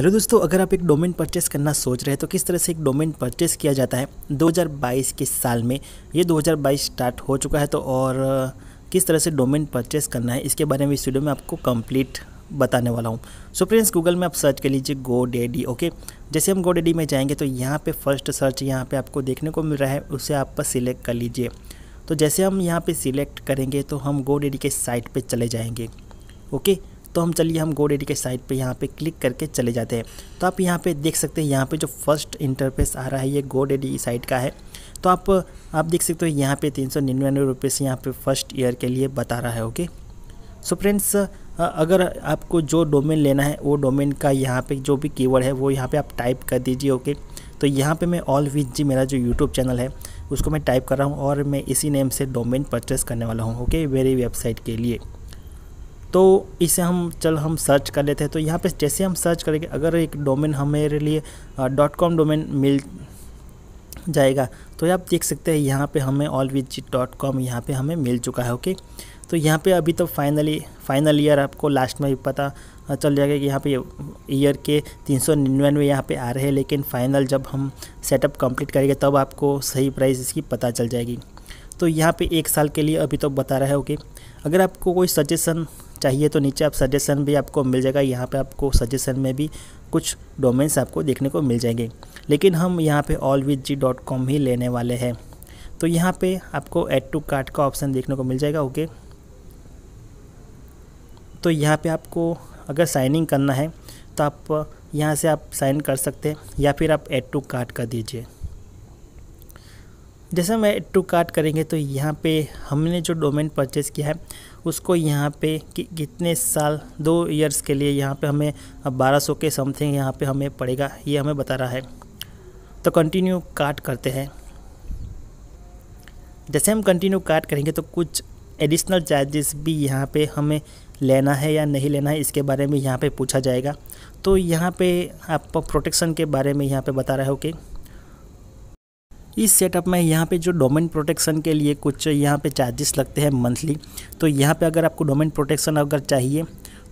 Hello दोस्तों अगर आप एक डोमेन परचेस करना सोच रहे हैं तो किस तरह से एक डोमेन परचेस किया जाता है 2022 के साल में ये 2022 स्टार्ट हो चुका है तो और किस तरह से डोमेन परचेस करना है इसके बारे में इस वीडियो में आपको कंप्लीट बताने वाला हूँ सो फ्रेंड्स गूगल में आप सर्च कर लीजिए गो डेडी ओके जैसे हम गो डेडी में जाएंगे तो यहाँ पर फर्स्ट सर्च यहाँ पर आपको देखने को मिल रहा है उसे आप सिलेक्ट कर लीजिए तो जैसे हम यहाँ पर सिलेक्ट करेंगे तो हम गो डेडी के साइट पर चले जाएँगे ओके okay? तो हम चलिए हम गोडेडी के साइट पे यहाँ पे क्लिक करके चले जाते हैं तो आप यहाँ पे देख सकते हैं यहाँ पे जो फर्स्ट इंटरफेस आ रहा है ये गोडेडी साइट का है तो आप आप देख सकते हो यहाँ पे तीन सौ निन्यानवे रुपये से यहाँ पे फर्स्ट ईयर के लिए बता रहा है ओके सो फ्रेंड्स अगर आपको जो डोमेन लेना है वो डोमेन का यहाँ पे जो भी कीवर्ड है वो यहाँ पे आप टाइप कर दीजिए ओके तो यहाँ पे मैं ऑल विद जी मेरा जो यूट्यूब चैनल है उसको मैं टाइप कर रहा हूँ और मैं इसी नेम से डोमेन परचेस करने वाला हूँ ओके मेरी वेबसाइट के लिए तो इसे हम चल हम सर्च कर लेते हैं तो यहाँ पे जैसे हम सर्च करेंगे अगर एक डोमेन हमारे लिए डॉट कॉम डोमेन मिल जाएगा तो आप देख सकते हैं यहाँ पे हमें ऑल विज डॉट कॉम यहाँ पर हमें मिल चुका है ओके तो यहाँ पे अभी तो फाइनली फाइनल ईयर आपको लास्ट में भी पता चल जाएगा कि यहाँ पे ईयर के तीन सौ निन्यानवे यहाँ पर आ रहे हैं लेकिन फ़ाइनल जब हम सेटअप कंप्लीट करेंगे तब आपको सही प्राइस इसकी पता चल जाएगी तो यहाँ पे एक साल के लिए अभी तो बता रहा है ओके अगर आपको कोई सजेशन चाहिए तो नीचे आप सजेशन भी आपको मिल जाएगा यहाँ पे आपको सजेशन में भी कुछ डोमेन्स आपको देखने को मिल जाएंगे लेकिन हम यहाँ पे all with G dot com ही लेने वाले हैं तो यहाँ पे आपको ऐड टू कार्ट का ऑप्शन देखने को मिल जाएगा ओके तो यहाँ पे आपको अगर साइनिंग करना है तो आप यहाँ से आप साइन कर सकते हैं या फिर आप ऐड टू कार्ट कर दीजिए जैसे हम ऐड टू कार्ट करेंगे तो यहाँ पे हमने जो डोमेन परचेज़ किया है उसको यहाँ पे कि कितने साल दो इयर्स के लिए यहाँ पे हमें बारह सौ के समथिंग यहाँ पे हमें पड़ेगा ये हमें बता रहा है तो कंटिन्यू काट करते हैं जैसे हम कंटिन्यू काट करेंगे तो कुछ एडिशनल चार्जेस भी यहाँ पे हमें लेना है या नहीं लेना है इसके बारे में यहाँ पे पूछा जाएगा तो यहाँ पे आपको प्रोटेक्शन के बारे में यहाँ पे बता रहा हो कि इस सेटअप में यहाँ पे जो डोमेन प्रोटेक्शन के लिए कुछ यहाँ पे चार्जेस लगते हैं मंथली तो यहाँ पे अगर आपको डोमेन प्रोटेक्शन अगर चाहिए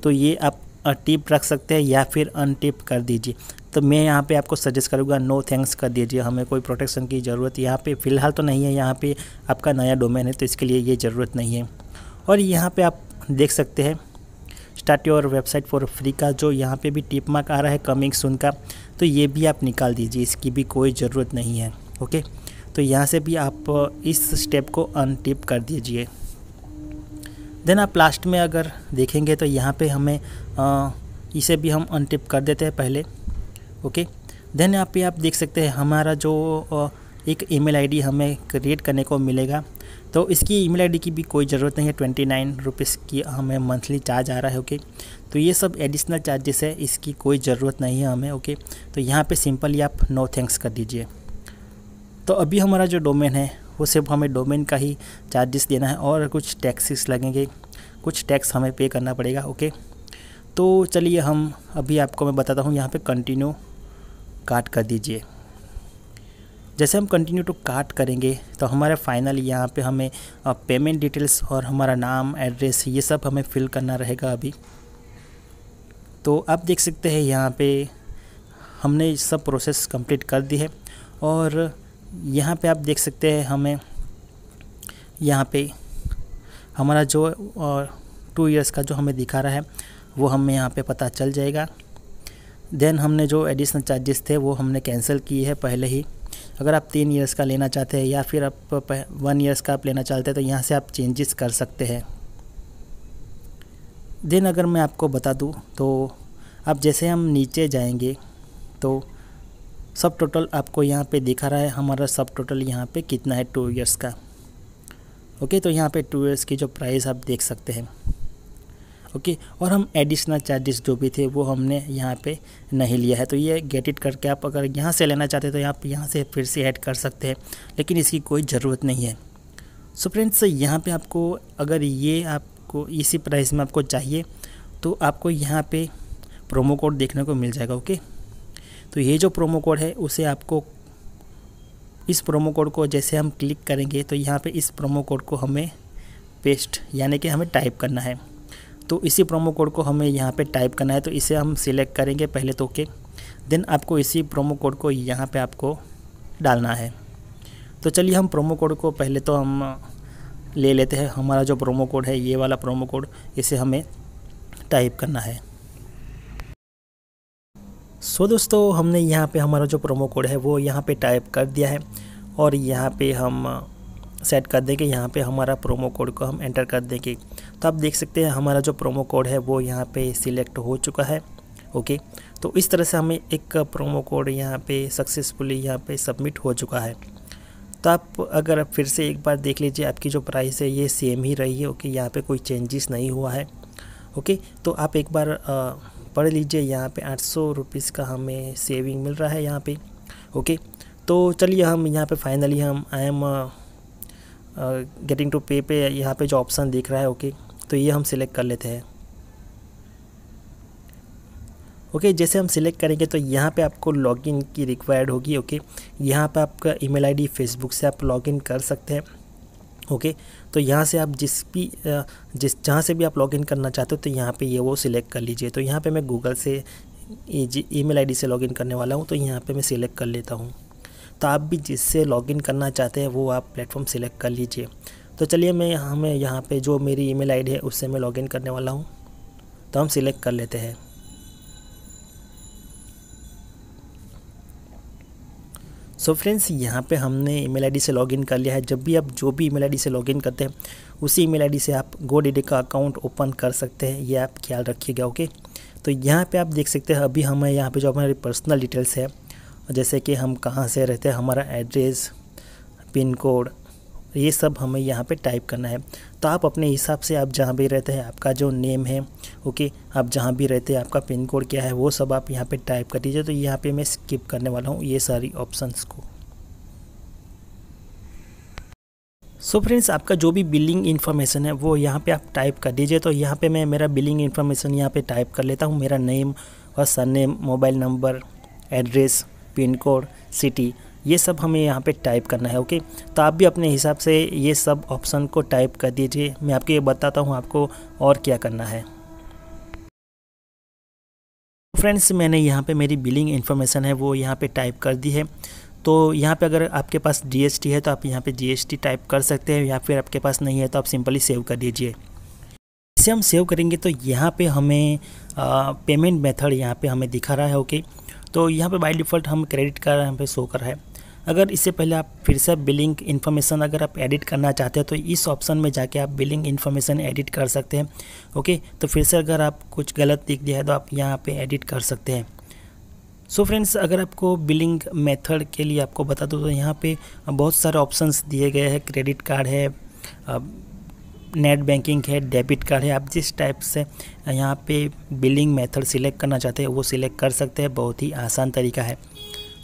तो ये आप टिप रख सकते हैं या फिर अनटिप कर दीजिए तो मैं यहाँ पे आपको सजेस्ट करूँगा नो थैंक्स कर दीजिए हमें कोई प्रोटेक्शन की ज़रूरत यहाँ पर फ़िलहाल तो नहीं है यहाँ पर आपका नया डोमेन है तो इसके लिए ये ज़रूरत नहीं है और यहाँ पर आप देख सकते हैं start your website for free का जो यहाँ पे भी टिप मार्क आ रहा है कमिंग सुन का तो ये भी आप निकाल दीजिए इसकी भी कोई ज़रूरत नहीं है ओके तो यहाँ से भी आप uh, इस स्टेप को अनटिप कर दीजिए देन आप लास्ट में अगर देखेंगे तो यहाँ पे हमें आ, uh, इसे भी हम अनटिप कर देते हैं पहले ओके देन यहाँ पे आप देख सकते हैं हमारा जो आ, uh, एक ईमेल आईडी हमें क्रिएट करने को मिलेगा तो इसकी ईमेल आईडी की भी कोई ज़रूरत नहीं है ट्वेंटी नाइन रुपीज़ की हमें मंथली चार्ज आ रहा है ओके तो ये सब एडिशनल चार्जेस है इसकी कोई ज़रूरत नहीं है हमें ओके तो यहाँ पे सिंपली आप नो थैंक्स कर दीजिए तो अभी हमारा जो डोमेन है वो सिर्फ हमें डोमेन का ही चार्जेस देना है और कुछ टैक्सेस लगेंगे कुछ टैक्स हमें पे करना पड़ेगा ओके तो चलिए हम अभी आपको मैं बताता हूँ यहाँ पे कंटिन्यू काट कर दीजिए जैसे हम कंटिन्यू टू काट करेंगे तो हमारा फाइनल यहाँ पे हमें पेमेंट डिटेल्स और हमारा नाम एड्रेस ये सब हमें फिल करना रहेगा अभी तो आप देख सकते हैं यहाँ पे हमने सब प्रोसेस कंप्लीट कर दी है और यहाँ पे आप देख सकते हैं हमें यहाँ पे हमारा जो और टू इयर्स का जो हमें दिखा रहा है वो हमें यहाँ पे पता चल जाएगा देन हमने जो एडिशनल चार्जेस थे वो हमने कैंसिल किए हैं पहले ही अगर आप तीन इयर्स का लेना चाहते हैं या फिर आप वन इयर्स का आप लेना चाहते हैं तो यहाँ से आप चेंजेस कर सकते हैं देन अगर मैं आपको बता दूँ तो आप जैसे हम नीचे जाएंगे तो सब टोटल आपको यहाँ पे दिखा रहा है हमारा सब टोटल यहाँ पे कितना है टू ईयर्स का ओके तो यहाँ पे टू ईयर्स की जो प्राइस आप देख सकते हैं ओके और हम एडिशनल चार्जेस जो भी थे वो हमने यहाँ पे नहीं लिया है तो ये गेट इट करके आप अगर यहाँ से लेना चाहते तो आप यहाँ से फिर से ऐड कर सकते हैं लेकिन इसकी कोई ज़रूरत नहीं है सो फ्रेंड्स यहाँ पर आपको अगर ये आपको इसी प्राइस में आपको चाहिए तो आपको यहाँ पर प्रोमो कोड देखने को मिल जाएगा ओके तो ये जो प्रोमो कोड है उसे आपको इस प्रोमो कोड को जैसे हम क्लिक करेंगे तो यहाँ पे इस प्रोमो कोड को हमें पेस्ट यानी कि हमें टाइप करना है तो इसी प्रोमो कोड को हमें यहाँ पे टाइप करना है तो इसे हम सिलेक्ट करेंगे पहले तो के देन आपको इसी प्रोमो कोड को यहाँ पे आपको डालना है तो चलिए हम प्रोमो कोड को पहले तो हम ले लेते हैं हमारा जो प्रोमो कोड है ये वाला प्रोमो कोड इसे हमें टाइप करना है सो so, दोस्तों हमने यहाँ पे हमारा जो प्रोमो कोड है वो यहाँ पे टाइप कर दिया है और यहाँ पे हम सेट uh, कर देंगे यहाँ पे हमारा प्रोमो कोड को हम एंटर कर देंगे तो आप देख सकते हैं हमारा जो प्रोमो कोड है वो यहाँ पे सिलेक्ट हो चुका है ओके तो इस तरह से हमें एक प्रोमो कोड यहाँ पे सक्सेसफुली यहाँ पे सबमिट हो चुका है तो आप अगर फिर से एक बार देख लीजिए आपकी जो प्राइस है ये सेम ही रही है ओके यहाँ पर कोई चेंजेस नहीं हुआ है ओके तो आप एक बार आ, uh, पढ़ लीजिए यहाँ पे आठ सौ रुपीज़ का हमें सेविंग मिल रहा है यहाँ पे ओके तो चलिए हम यहाँ पे फाइनली हम आई एम गेटिंग टू पे पे यहाँ पे जो ऑप्शन दिख रहा है ओके तो ये हम सिलेक्ट कर लेते हैं ओके जैसे हम सिलेक्ट करेंगे तो यहाँ पे आपको लॉगिन की रिक्वायर्ड होगी ओके यहाँ पे आपका ईमेल आईडी फेसबुक से आप लॉगिन कर सकते हैं ओके तो यहाँ से आप जिस भी जिस जहाँ से भी आप लॉगिन करना चाहते हो तो यहाँ पे ये वो सिलेक्ट कर लीजिए तो यहाँ पे मैं गूगल से ई मेल आई से लॉगिन करने वाला हूँ तो यहाँ पे मैं सिलेक्ट कर लेता हूँ तो आप भी जिससे लॉगिन करना चाहते हैं वो आप प्लेटफॉर्म सिलेक्ट कर लीजिए तो चलिए मैं हमें यहाँ पर जो मेरी ई मेल है उससे मैं लॉगिन करने वाला हूँ तो हम सिलेक्ट कर लेते हैं सो फ्रेंड्स यहाँ पे हमने ईमेल आईडी से लॉगिन कर लिया है जब भी आप जो भी ईमेल आईडी से लॉगिन करते हैं उसी ईमेल आईडी से आप गोडेडी का अकाउंट ओपन कर सकते हैं ये आप ख्याल रखिएगा ओके तो यहाँ पे आप देख सकते हैं अभी हमें यहाँ पे जो हमारी पर्सनल डिटेल्स है जैसे कि हम कहाँ से रहते हैं हमारा एड्रेस पिन कोड ये सब हमें यहाँ पे टाइप करना है तो आप अपने हिसाब से आप जहाँ भी रहते हैं आपका जो नेम है ओके आप जहाँ भी रहते हैं आपका पिन कोड क्या है वो सब आप यहाँ पे टाइप कर दीजिए तो यहाँ पे मैं स्किप करने वाला हूँ ये सारी ऑप्शंस को सो so फ्रेंड्स आपका जो भी बिलिंग इन्फॉर्मेशन है वो यहाँ पर आप टाइप कर दीजिए तो यहाँ पर मैं मेरा बिलिंग इन्फॉर्मेशन यहाँ पर टाइप कर लेता हूँ मेरा नेम और sir mobile number address pin code city ये सब हमें यहाँ पे टाइप करना है ओके तो आप भी अपने हिसाब से ये सब ऑप्शन को टाइप कर दीजिए मैं आपको ये बताता हूँ आपको और क्या करना है फ्रेंड्स मैंने यहाँ पे मेरी बिलिंग इन्फॉर्मेशन है वो यहाँ पे टाइप कर दी है तो यहाँ पे अगर आपके पास जी है तो आप यहाँ पर जी टाइप कर सकते हैं या फिर आपके पास नहीं है तो आप सिंपली सेव कर दीजिए इसे हम सेव करेंगे तो यहाँ पर हमें पेमेंट मेथड यहाँ पर हमें दिखा रहा है ओके तो यहाँ पे बाय डिफ़ॉल्ट हम क्रेडिट कार्ड यहाँ पे शो कर रहा है अगर इससे पहले आप फिर से बिलिंग इन्फॉर्मेशन अगर आप एडिट करना चाहते हैं तो इस ऑप्शन में जाके आप बिलिंग इन्फॉर्मेशन एडिट कर सकते हैं ओके तो फिर से अगर आप कुछ गलत दिख दिया है तो आप यहाँ पर एडिट कर सकते हैं सो so फ्रेंड्स अगर आपको बिलिंग मेथड के लिए आपको बता दूँ तो यहाँ पर बहुत सारे ऑप्शन दिए गए हैं क्रेडिट कार्ड है नेट बैंकिंग है डेबिट कार्ड है आप जिस टाइप से यहाँ पे बिलिंग मेथड सिलेक्ट करना चाहते हैं वो सिलेक्ट कर सकते हैं बहुत ही आसान तरीका है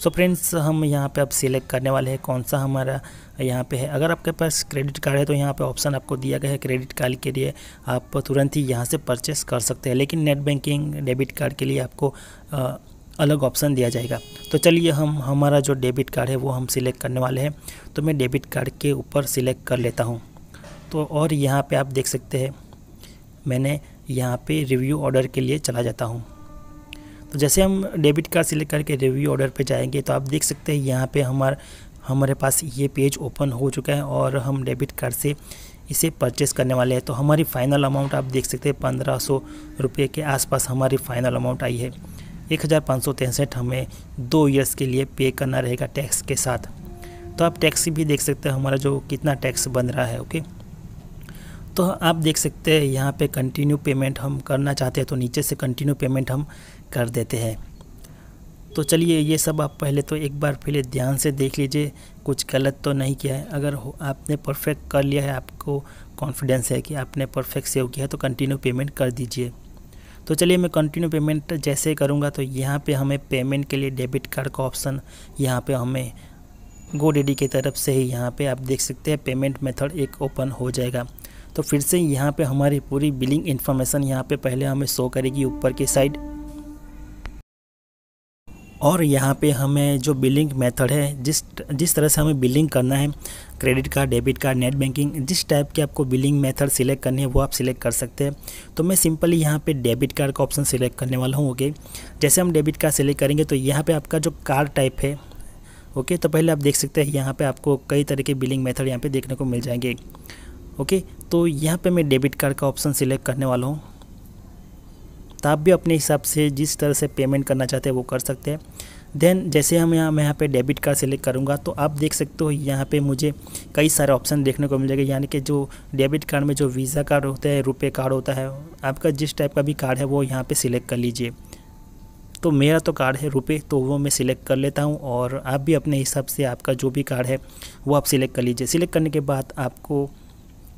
सो फ्रेंड्स हम यहाँ पे अब सिलेक्ट करने वाले हैं कौन सा हमारा यहाँ पे है अगर आपके पास क्रेडिट कार्ड है तो यहाँ पे ऑप्शन आपको दिया गया है क्रेडिट कार्ड के लिए आप तुरंत ही यहाँ से परचेस कर सकते हैं लेकिन नेट बैंकिंग डेबिट कार्ड के लिए आपको आ, अलग ऑप्शन दिया जाएगा तो चलिए हम हमारा जो डेबिट कार्ड है वो हम सिलेक्ट करने वाले हैं तो मैं डेबिट कार्ड के ऊपर सिलेक्ट कर लेता हूँ तो और यहाँ पर आप देख सकते हैं मैंने यहाँ पे रिव्यू ऑर्डर के लिए चला जाता हूँ तो जैसे हम डेबिट कार्ड सिलेक्ट करके रिव्यू ऑर्डर पे जाएंगे तो आप देख सकते हैं यहाँ पे हमार हमारे पास ये पेज ओपन हो चुका है और हम डेबिट कार्ड से इसे परचेस करने वाले हैं तो हमारी फ़ाइनल अमाउंट आप देख सकते हैं पंद्रह सौ रुपये के आसपास हमारी फ़ाइनल अमाउंट आई है एक हज़ार पाँच सौ तिरसठ हमें दो ईयर्स के लिए पे करना रहेगा टैक्स के साथ तो आप टैक्स भी देख सकते हैं हमारा जो कितना टैक्स बन रहा है ओके तो आप देख सकते हैं यहाँ पे कंटिन्यू पेमेंट हम करना चाहते हैं तो नीचे से कंटिन्यू पेमेंट हम कर देते हैं तो चलिए ये सब आप पहले तो एक बार पहले ध्यान से देख लीजिए कुछ गलत तो नहीं किया है अगर आपने परफेक्ट कर लिया है आपको कॉन्फिडेंस है कि आपने परफेक्ट सेव किया है तो कंटिन्यू पेमेंट कर दीजिए तो चलिए मैं कंटिन्यू पेमेंट जैसे करूँगा तो यहाँ पे हमें पेमेंट के लिए डेबिट कार्ड का ऑप्शन यहाँ पे हमें गो डेडी की तरफ से ही यहाँ पे आप देख सकते हैं पेमेंट मेथड एक ओपन हो जाएगा तो फिर से यहाँ पे हमारी पूरी बिलिंग इन्फॉर्मेशन यहाँ पे पहले हमें शो करेगी ऊपर की साइड और यहाँ पे हमें जो बिलिंग मेथड है जिस जिस तरह से हमें बिलिंग करना है credit card debit card net banking जिस टाइप की आपको बिलिंग मेथड सिलेक्ट करनी है वो आप सिलेक्ट कर सकते हैं तो मैं सिंपली यहाँ पे डेबिट कार्ड का ऑप्शन सिलेक्ट करने वाला हूँ ओके जैसे हम डेबिट कार्ड सिलेक्ट करेंगे तो यहाँ पर आपका जो कार्ड टाइप है ओके तो पहले आप देख सकते हैं यहाँ पर आपको कई तरह के बिलिंग मैथड यहाँ पर देखने को मिल जाएंगे ओके तो यहाँ पर मैं डेबिट कार्ड का ऑप्शन सिलेक्ट करने वाला हूँ तो आप भी अपने हिसाब से जिस तरह से पेमेंट करना चाहते हैं वो कर सकते हैं देन जैसे हम यहाँ मैं यहाँ पे डेबिट कार्ड सेलेक्ट करूँगा तो आप देख सकते हो यहाँ पे मुझे कई सारे ऑप्शन देखने को मिलेगा यानी कि जो डेबिट कार्ड में जो वीज़ा कार्ड होता है रुपए कार्ड होता है आपका जिस टाइप का भी कार्ड है वो यहाँ पे सिलेक्ट कर लीजिए तो मेरा तो कार्ड है रुपए तो वो मैं सिलेक्ट कर लेता हूँ और आप भी अपने हिसाब से आपका जो भी कार्ड है वो आप सिलेक्ट कर लीजिए सिलेक्ट करने के बाद आपको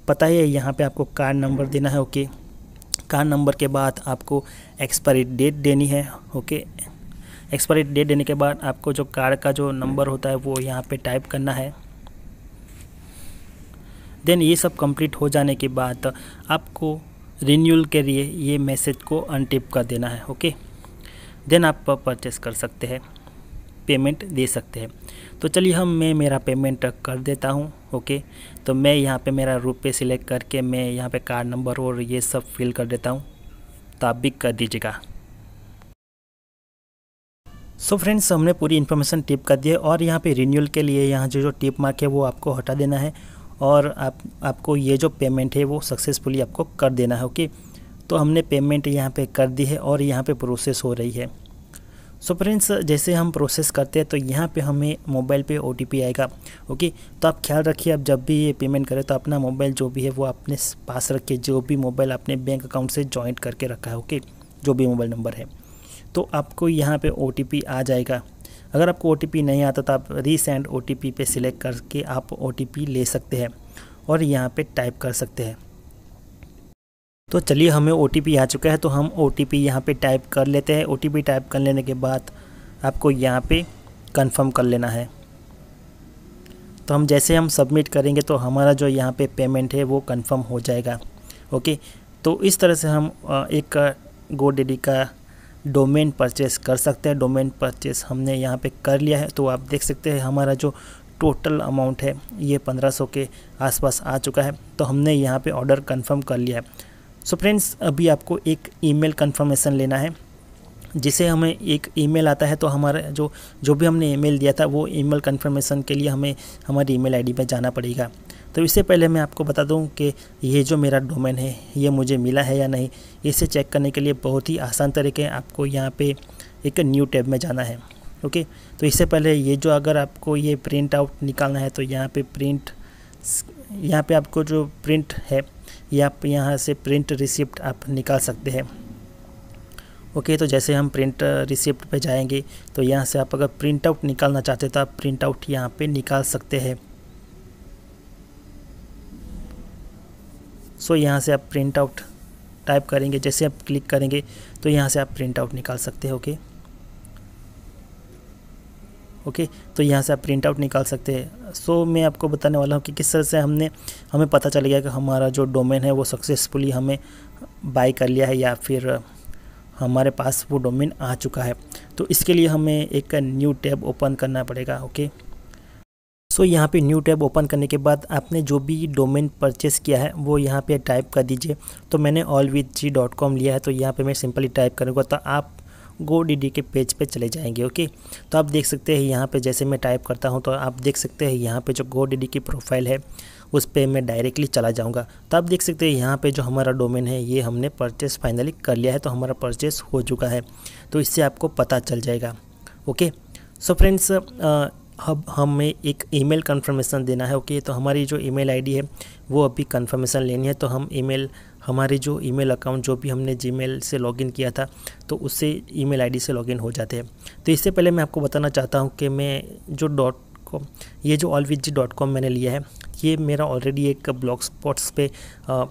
पता ही है यहाँ पर आपको कार्ड नंबर देना है ओके okay? कार नंबर के बाद आपको एक्सपायरी डेट देनी है ओके एक्सपायरी डेट देने के बाद आपको जो कार्ड का जो नंबर होता है वो यहाँ पे टाइप करना है देन ये सब कंप्लीट हो जाने के बाद आपको रिन्यूल के लिए ये मैसेज को अनटिप कर देना है ओके देन आप परचेस कर सकते हैं पेमेंट दे सकते हैं तो चलिए हम मैं मेरा पेमेंट कर देता हूँ ओके तो मैं यहाँ पे मेरा रुपये सिलेक्ट करके मैं यहाँ पे कार्ड नंबर और ये सब फिल कर देता हूँ तो आप भी कर दीजिएगा सो so फ्रेंड्स हमने पूरी इन्फॉर्मेशन टिप कर दी है और यहाँ पे रिन्यूअल के लिए यहाँ जो जो टिप मार्क है वो आपको हटा देना है और आप आपको ये जो पेमेंट है वो सक्सेसफुली आपको कर देना है ओके तो हमने पेमेंट यहाँ पे कर दी है और यहाँ पे प्रोसेस हो रही है सो so फ्रेंड्स जैसे हम प्रोसेस करते हैं तो यहाँ पे हमें मोबाइल पे ओ आएगा ओके तो आप ख्याल रखिए आप जब भी ये पेमेंट करें तो अपना मोबाइल जो भी है वो अपने पास रखिए जो भी मोबाइल आपने बैंक अकाउंट से जॉइंट करके रखा है ओके जो भी मोबाइल नंबर है तो आपको यहाँ पे ओ आ जाएगा अगर आपको ओ नहीं आता तो आप रीसेंड ओ पे सिलेक्ट करके आप ओ ले सकते हैं और यहाँ पर टाइप कर सकते हैं तो चलिए हमें ओ आ चुका है तो हम ओ टी पी यहाँ पर टाइप कर लेते हैं ओ टाइप कर लेने के बाद आपको यहाँ पे कंफर्म कर लेना है तो हम जैसे हम सबमिट करेंगे तो हमारा जो यहाँ पे पेमेंट है वो कंफर्म हो जाएगा ओके तो इस तरह से हम एक गोडेडी का डोमेन परचेस कर सकते हैं डोमेन परचेस हमने यहाँ पे कर लिया है तो आप देख सकते हैं हमारा जो टोटल अमाउंट है ये 1500 के आसपास आ चुका है तो हमने यहाँ पे ऑर्डर कंफर्म कर लिया है सो so फ्रेंड्स अभी आपको एक ईमेल कंफर्मेशन लेना है जिसे हमें एक ईमेल आता है तो हमारा जो जो भी हमने ईमेल दिया था वो ईमेल कंफर्मेशन के लिए हमें हमारी ईमेल आईडी पे जाना पड़ेगा तो इससे पहले मैं आपको बता दूं कि ये जो मेरा डोमेन है ये मुझे मिला है या नहीं इसे चेक करने के लिए बहुत ही आसान तरीके आपको यहाँ पे एक न्यू टैब में जाना है ओके तो इससे पहले ये जो अगर आपको ये प्रिंट आउट निकालना है तो यहाँ पर प्रिंट यहाँ पर आपको जो प्रिंट है या आप यहाँ से प्रिंट रिसिप्ट आप निकाल सकते हैं ओके तो जैसे हम प्रिंट रिसिप्ट पे जाएंगे तो यहाँ से आप अगर प्रिंट आउट निकालना चाहते तो आप प्रिंट आउट यहाँ पे निकाल सकते हैं सो यहाँ से आप प्रिंट आउट टाइप करेंगे जैसे आप क्लिक करेंगे तो यहाँ से आप प्रिंट आउट निकाल सकते हैं ओके ओके तो यहाँ से आप प्रिंट आउट निकाल सकते हैं सो मैं आपको बताने वाला हूँ कि किस तरह से हमने हमें पता चल गया कि हमारा जो डोमेन है वो सक्सेसफुली हमें बाई कर लिया है या फिर हमारे पास वो डोमेन आ चुका है तो इसके लिए हमें एक न्यू टैब ओपन करना पड़ेगा ओके सो so, यहाँ पे न्यू टैब ओपन करने के बाद आपने जो भी डोमेन परचेस किया है वो यहाँ पे टाइप कर दीजिए तो मैंने ऑल जी डॉट कॉम लिया है तो यहाँ पे मैं सिंपली टाइप करूँगा तो आप गो डी के पेज पे चले जाएंगे ओके तो आप देख सकते हैं यहाँ पे जैसे मैं टाइप करता हूँ तो आप देख सकते हैं यहाँ पे जो गो डी की प्रोफाइल है उस पर मैं डायरेक्टली चला जाऊँगा तो आप देख सकते हैं यहाँ पे जो हमारा डोमेन है ये हमने परचेस फाइनली कर लिया है तो हमारा परचेस हो चुका है तो इससे आपको पता चल जाएगा ओके सो फ्रेंड्स अब हमें एक ईमेल कंफर्मेशन देना है ओके तो हमारी जो ईमेल आईडी है वो अभी कंफर्मेशन लेनी है तो हम ईमेल हमारे जो ईमेल अकाउंट जो भी हमने जीमेल से लॉगिन किया था तो उससे ईमेल आईडी से लॉगिन हो जाते हैं तो इससे पहले मैं आपको बताना चाहता हूँ कि मैं जो डॉट कॉम ये जो ऑल जी डॉट कॉम मैंने लिया है ये मेरा ऑलरेडी एक ब्लॉग स्पॉट्स पे आ,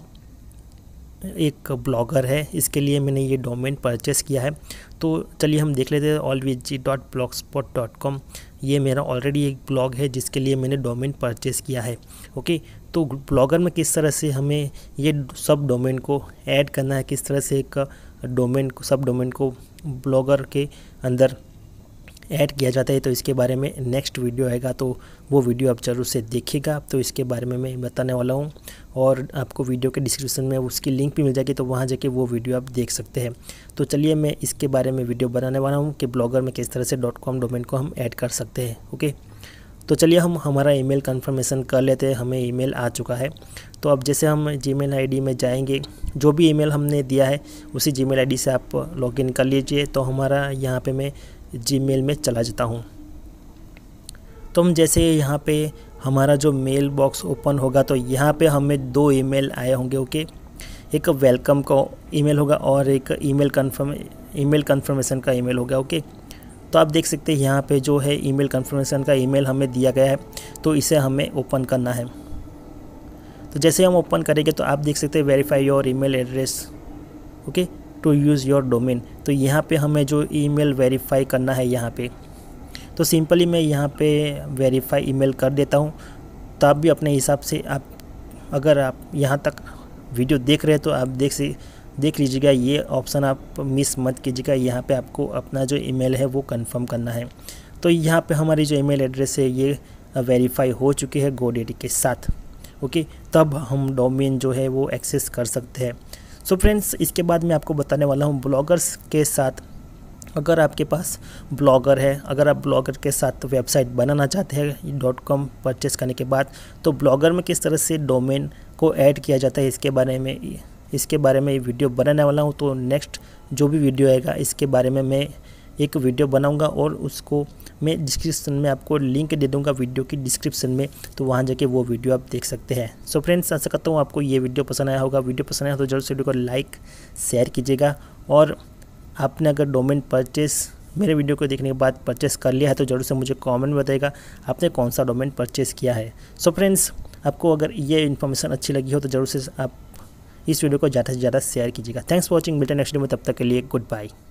एक ब्लॉगर है इसके लिए मैंने ये डोमेन परचेस किया है तो चलिए हम देख लेते हैं all G dot blogspot dot com ये मेरा ऑलरेडी एक ब्लॉग है जिसके लिए मैंने डोमेन परचेस किया है ओके तो ब्लॉगर में किस तरह से हमें ये सब डोमेन को ऐड करना है किस तरह से एक डोमेन को सब डोमेन को ब्लॉगर के अंदर ऐड किया जाता है तो इसके बारे में नेक्स्ट वीडियो आएगा तो वो वीडियो आप जरूर से देखिएगा तो इसके बारे में मैं बताने वाला हूँ और आपको वीडियो के डिस्क्रिप्शन में उसकी लिंक भी मिल जाएगी तो वहाँ जाके वो वीडियो आप देख सकते हैं तो चलिए मैं इसके बारे में वीडियो बनाने वाला हूँ कि ब्लॉगर में किस तरह से डॉट कॉम डोमेन को हम ऐड कर सकते हैं ओके तो चलिए हम हमारा ईमेल कंफर्मेशन कर लेते हैं हमें ईमेल आ चुका है तो अब जैसे हम जीमेल आईडी में जाएंगे जो भी ईमेल हमने दिया है उसी जीमेल आईडी से आप लॉगिन कर लीजिए तो हमारा यहाँ पे मैं जीमेल में चला जाता हूँ तो हम जैसे यहाँ पे हमारा जो मेल बॉक्स ओपन होगा तो यहाँ पे हमें दो ईमेल आए होंगे ओके एक वेलकम का ईमेल होगा और एक ईमेल कन्फर्म ई कंफर्मेशन का ईमेल होगा ओके तो आप देख सकते हैं यहाँ पे जो है ईमेल कंफर्मेशन का ईमेल हमें दिया गया है तो इसे हमें ओपन करना है तो जैसे हम ओपन करेंगे तो आप देख सकते हैं verify your email address okay to use your domain तो यहाँ पे हमें जो ईमेल वेरीफाई करना है यहाँ पे तो सिंपली मैं यहाँ पे वेरीफाई ईमेल कर देता हूँ तो आप भी अपने हिसाब से आप अगर आप यहाँ तक वीडियो देख रहे हैं तो आप देख से देख लीजिएगा ये ऑप्शन आप मिस मत कीजिएगा यहाँ पे आपको अपना जो ईमेल है वो कंफर्म करना है तो यहाँ पे हमारी जो ईमेल एड्रेस है ये वेरीफाई हो चुकी है गोडेडी के साथ ओके तब हम डोमेन जो है वो एक्सेस कर सकते हैं सो so फ्रेंड्स इसके बाद मैं आपको बताने वाला हूँ ब्लॉगर्स के साथ अगर आपके पास ब्लॉगर है अगर आप ब्लॉगर के साथ वेबसाइट बनाना चाहते हैं डॉट कॉम परचेज़ करने के बाद तो ब्लॉगर में किस तरह से डोमेन को ऐड किया जाता है इसके बारे में इसके बारे में वीडियो बनाने वाला हूँ तो नेक्स्ट जो भी वीडियो आएगा इसके बारे में मैं एक वीडियो बनाऊंगा और उसको मैं डिस्क्रिप्शन में आपको लिंक दे दूंगा वीडियो की डिस्क्रिप्शन में तो वहाँ जाके वो वीडियो आप देख सकते हैं सो फ्रेंड्स ऐसा करता हूँ आपको ये वीडियो पसंद आया होगा वीडियो पसंद आया तो जरूर से वीडियो को लाइक शेयर कीजिएगा और आपने अगर डोमेन परचेस मेरे वीडियो को देखने के बाद परचेस कर लिया है तो जरूर से मुझे कॉमेंट बताएगा आपने कौन सा डोमेन परचेस किया है सो so फ्रेंड्स आपको अगर ये इन्फॉर्मेशन अच्छी लगी हो तो ज़रूर से आप इस वीडियो को ज़्यादा से ज़्यादा शेयर कीजिएगा थैंक्स फॉर वॉचिंग मिलते नेक्स्ट वीडियो में तब तक के लिए गुड बाय